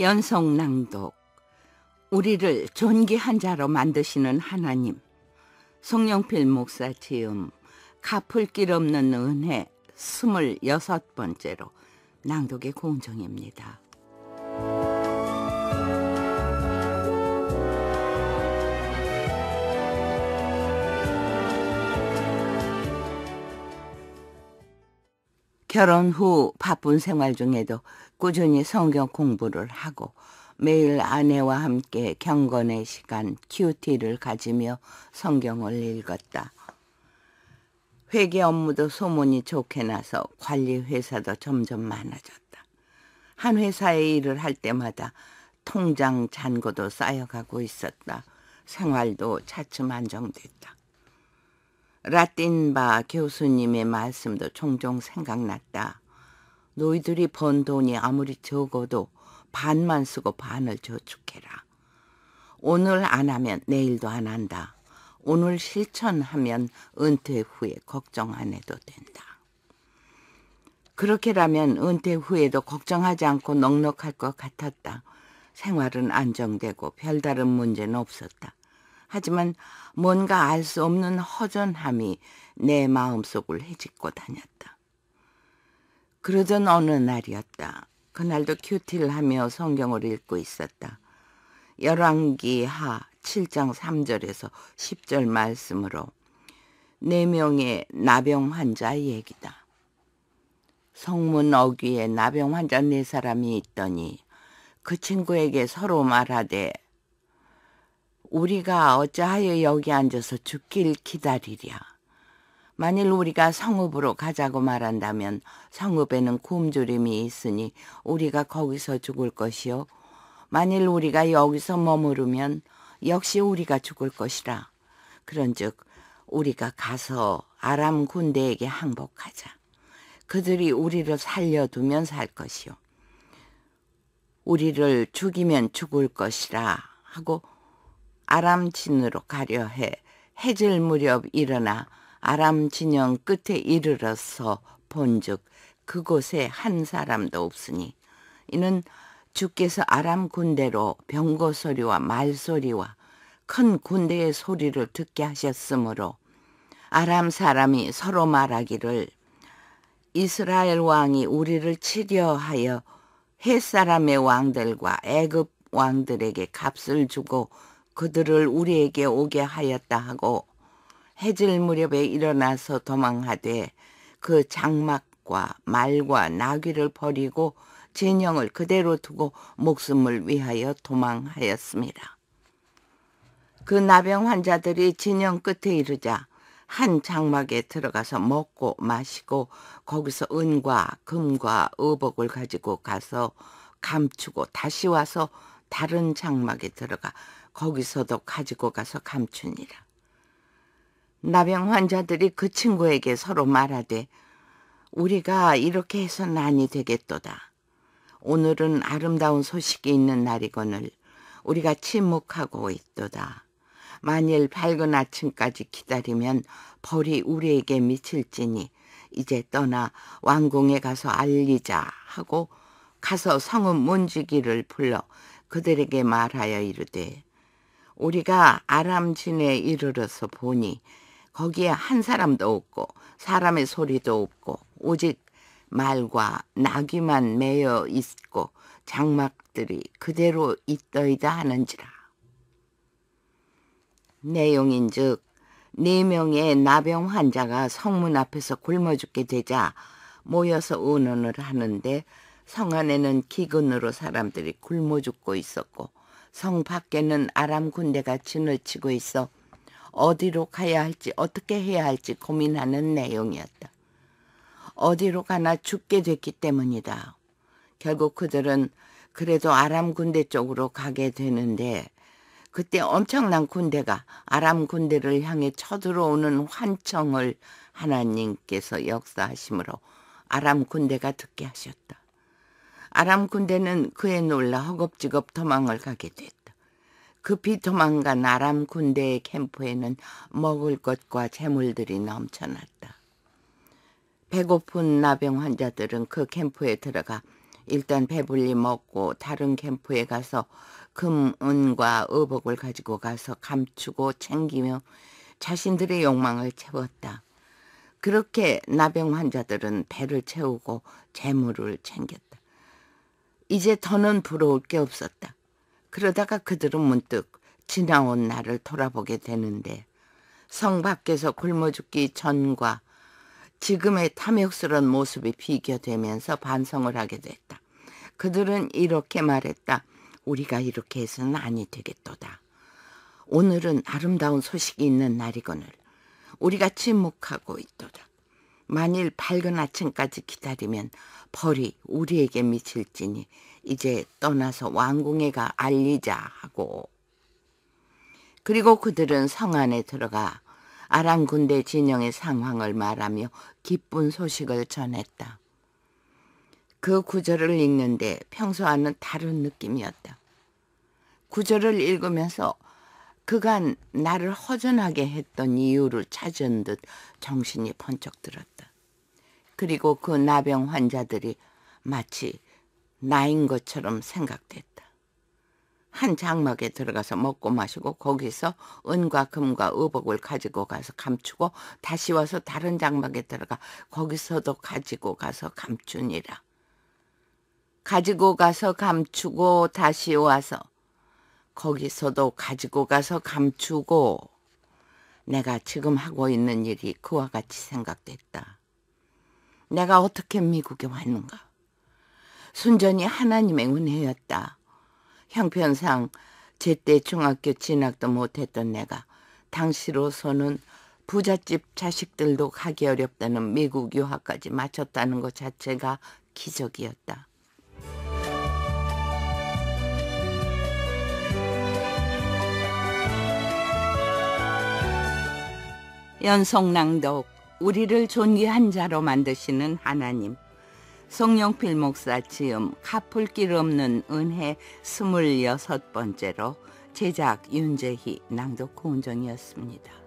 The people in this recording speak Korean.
연속 낭독 우리를 존귀한 자로 만드시는 하나님 송영필 목사 지음 갚을 길 없는 은혜 스물여섯 번째로 낭독의 공정입니다. 결혼 후 바쁜 생활 중에도 꾸준히 성경 공부를 하고 매일 아내와 함께 경건의 시간 큐티를 가지며 성경을 읽었다. 회계 업무도 소문이 좋게 나서 관리 회사도 점점 많아졌다. 한 회사의 일을 할 때마다 통장 잔고도 쌓여가고 있었다. 생활도 차츰 안정됐다. 라틴바 교수님의 말씀도 종종 생각났다. 너희들이 번 돈이 아무리 적어도 반만 쓰고 반을 저축해라. 오늘 안 하면 내일도 안 한다. 오늘 실천하면 은퇴 후에 걱정 안 해도 된다. 그렇게라면 은퇴 후에도 걱정하지 않고 넉넉할 것 같았다. 생활은 안정되고 별다른 문제는 없었다. 하지만 뭔가 알 수 없는 허전함이 내 마음속을 헤집고 다녔다. 그러던 어느 날이었다. 그날도 큐티를 하며 성경을 읽고 있었다. 열왕기 하 7장 3절에서 10절 말씀으로 네 명의 나병 환자 의 얘기다. 성문 어귀에 나병 환자 네 사람이 있더니 그 친구에게 서로 말하되 우리가 어찌하여 여기 앉아서 죽길 기다리랴. 만일 우리가 성읍으로 가자고 말한다면 성읍에는 굶주림이 있으니 우리가 거기서 죽을 것이요. 만일 우리가 여기서 머무르면 역시 우리가 죽을 것이라. 그런즉 우리가 가서 아람 군대에게 항복하자. 그들이 우리를 살려두면 살 것이요. 우리를 죽이면 죽을 것이라 하고 아람 진으로 가려 해 해질 무렵 일어나 아람 진영 끝에 이르러서 본즉 그곳에 한 사람도 없으니 이는 주께서 아람 군대로 병거 소리와 말 소리와 큰 군대의 소리를 듣게 하셨으므로 아람 사람이 서로 말하기를 이스라엘 왕이 우리를 치려하여 햇 사람의 왕들과 애급 왕들에게 값을 주고 그들을 우리에게 오게 하였다 하고 해질 무렵에 일어나서 도망하되 그 장막과 말과 나귀를 버리고 진영을 그대로 두고 목숨을 위하여 도망하였습니다. 그 나병 환자들이 진영 끝에 이르자 한 장막에 들어가서 먹고 마시고 거기서 은과 금과 의복을 가지고 가서 감추고 다시 와서 다른 장막에 들어가 거기서도 가지고 가서 감추니라. 나병 환자들이 그 친구에게 서로 말하되 우리가 이렇게 해서 난이 되겠도다. 오늘은 아름다운 소식이 있는 날이거늘 우리가 침묵하고 있도다. 만일 밝은 아침까지 기다리면 벌이 우리에게 미칠지니 이제 떠나 왕궁에 가서 알리자 하고 가서 성읍 문지기를 불러 그들에게 말하여 이르되 우리가 아람진에 이르러서 보니 거기에 한 사람도 없고 사람의 소리도 없고 오직 말과 나귀만 매여 있고 장막들이 그대로 있더이다 하는지라. 내용인즉 네 명의 나병 환자가 성문 앞에서 굶어 죽게 되자 모여서 의논을 하는데 성 안에는 기근으로 사람들이 굶어 죽고 있었고 성 밖에는 아람 군대가 진을치고 있어 어디로 가야 할지 어떻게 해야 할지 고민하는 내용이었다. 어디로 가나 죽게 됐기 때문이다. 결국 그들은 그래도 아람 군대 쪽으로 가게 되는데 그때 엄청난 군대가 아람 군대를 향해 쳐들어오는 환청을 하나님께서 역사하심으로 아람 군대가 듣게 하셨다. 아람 군대는 그에 놀라 허겁지겁 도망을 가게 됐다. 급히 도망간 아람 군대의 캠프에는 먹을 것과 재물들이 넘쳐났다. 배고픈 나병 환자들은 그 캠프에 들어가 일단 배불리 먹고 다른 캠프에 가서 금, 은과 의복을 가지고 가서 감추고 챙기며 자신들의 욕망을 채웠다. 그렇게 나병 환자들은 배를 채우고 재물을 챙겼다. 이제 더는 부러울 게 없었다. 그러다가 그들은 문득 지나온 날을 돌아보게 되는데 성 밖에서 굶어 죽기 전과 지금의 탐욕스러운 모습이 비교되면서 반성을 하게 됐다. 그들은 이렇게 말했다. 우리가 이렇게 해서는 아니 되겠도다. 오늘은 아름다운 소식이 있는 날이거늘 우리가 침묵하고 있도다. 만일 밝은 아침까지 기다리면 벌이 우리에게 미칠지니 이제 떠나서 왕궁에 가 알리자 하고 그리고 그들은 성 안에 들어가 아람 군대 진영의 상황을 말하며 기쁜 소식을 전했다. 그 구절을 읽는데 평소와는 다른 느낌이었다. 구절을 읽으면서 그간 나를 허전하게 했던 이유를 찾은 듯 정신이 번쩍 들었다. 그리고 그 나병 환자들이 마치 나인 것처럼 생각됐다. 한 장막에 들어가서 먹고 마시고 거기서 은과 금과 의복을 가지고 가서 감추고 다시 와서 다른 장막에 들어가 거기서도 가지고 가서 감추니라. 가지고 가서 감추고 다시 와서 거기서도 가지고 가서 감추고 내가 지금 하고 있는 일이 그와 같이 생각됐다. 내가 어떻게 미국에 왔는가? 순전히 하나님의 은혜였다. 형편상 제때 중학교 진학도 못했던 내가 당시로서는 부잣집 자식들도 가기 어렵다는 미국 유학까지 마쳤다는 것 자체가 기적이었다. 연속낭독 우리를 존귀한 자로 만드시는 하나님 송영필 목사 지음 갚을 길 없는 은혜 스물여섯 번째로 제작 윤재희 낭독 고은정이었습니다.